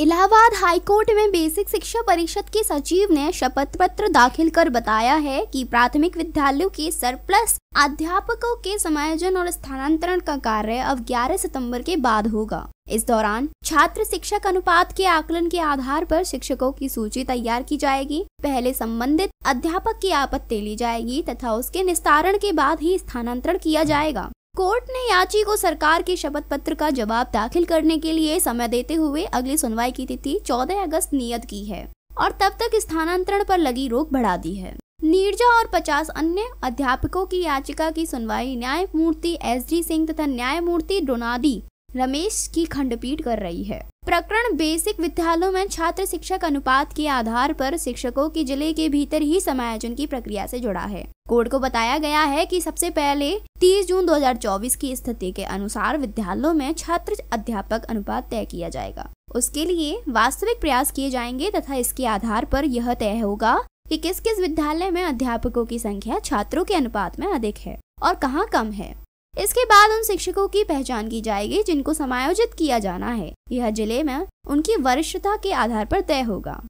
Allahabad high court में basic शिक्षा परिषद के सचिव ने शपथ पत्र दाखिल कर बताया है कि प्राथमिक विद्यालयों के सरप्लस अध्यापकों के समायोजन और स्थानांतरण का कार्य अब 11 सितंबर के बाद होगा इस दौरान छात्र शिक्षक अनुपात के आकलन के आधार पर शिक्षकों की सूची तैयार की जाएगी पहले संबंधित अध्यापक की आपत्ति ली जाएगी तथा उसके निस्तारण के बाद ही स्थानांतरण किया जाएगा कोर्ट ने याची को सरकार के शपथ पत्र का जवाब दाखिल करने के लिए समय देते हुए अगली सुनवाई की तिथि 14 अगस्त नियत की है और तब तक स्थानांतरण पर लगी रोक बढ़ा दी है नीरजा और 50 अन्य अध्यापकों की याचिका की सुनवाई न्यायमूर्ति एस डी सिंह तथा न्यायमूर्ति डोनाडी रमेश की खंडपीठ कर रही है प्रकरण बेसिक विद्यालयों में छात्र शिक्षक अनुपात के आधार पर शिक्षकों की जिले के भीतर ही समायोजन की प्रक्रिया से जुड़ा है कोर्ट को बताया गया है कि सबसे पहले 30 जून 2024 की स्थिति के अनुसार विद्यालयों में छात्र अध्यापक अनुपात तय किया जाएगा उसके लिए वास्तविक प्रयास किए जाएंगे तथा इसके आधार पर यह तय होगा कि किस किस विद्यालय में अध्यापकों की संख्या छात्रों के अनुपात में अधिक है और कहाँ कम है इसके बाद उन शिक्षकों की पहचान की जाएगी जिनको समायोजित किया जाना है यह जिले में उनकी वरिष्ठता के आधार पर तय होगा